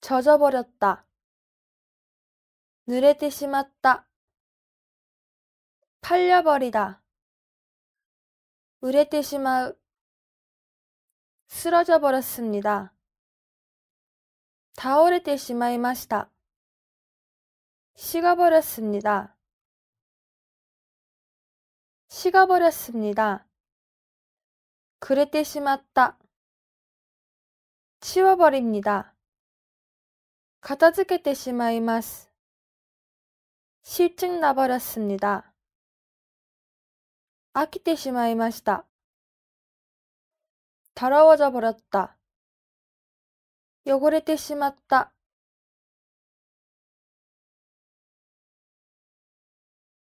젖어버렸다.濡れて 심었다. 팔려버리다. 으레테 심마 쓰러져 버렸습니다. 다오레테 시마이마시다. 식어버렸습니다. 식어버렸습니다. 그레테 시마다 치워버립니다. 片付けてしまいます。실증나버렸습니 다。 飽きてしまいました。더러워져버렸 다。 汚れてしまった。